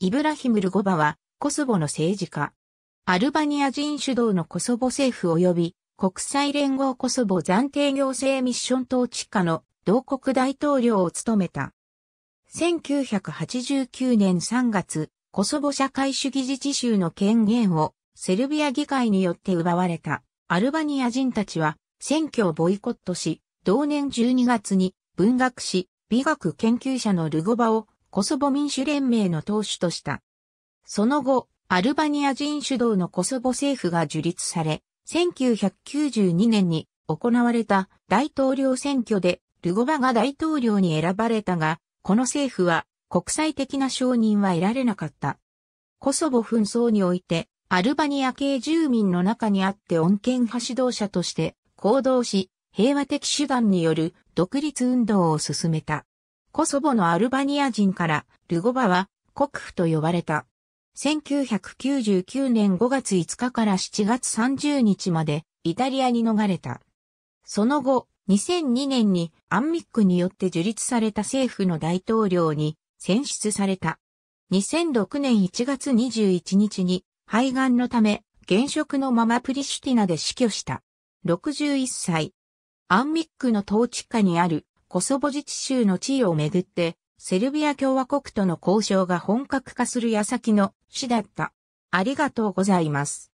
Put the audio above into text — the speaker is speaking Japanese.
イブラヒム・ルゴバは、コソボの政治家。アルバニア人主導のコソボ政府及び、国際連合コソボ暫定行政ミッション統治下の同国大統領を務めた。1989年3月、コソボ社会主義自治州の権限をセルビア議会によって奪われたアルバニア人たちは選挙をボイコットし、同年12月に文学史、美学研究者のルゴバをコソボ民主連盟の党首とした。その後、アルバニア人主導のコソボ政府が樹立され、1992年に行われた大統領選挙でルゴバが大統領に選ばれたが、この政府は国際的な承認は得られなかった。コソボ紛争において、アルバニア系住民の中にあって穏健派指導者として行動し、平和的手段による独立運動を進めた。コソボのアルバニア人から、ルゴバは国府と呼ばれた。1999年5月5日から7月30日までイタリアに逃れた。その後、2002年にアンミックによって樹立された政府の大統領に選出された。2006年1月21日に肺がんのため現職のままプリシュティナで死去した。61歳。アンミックの統治下にあるコソボ自治州の地位をめぐって、セルビア共和国との交渉が本格化する矢先の死だった。ありがとうございます。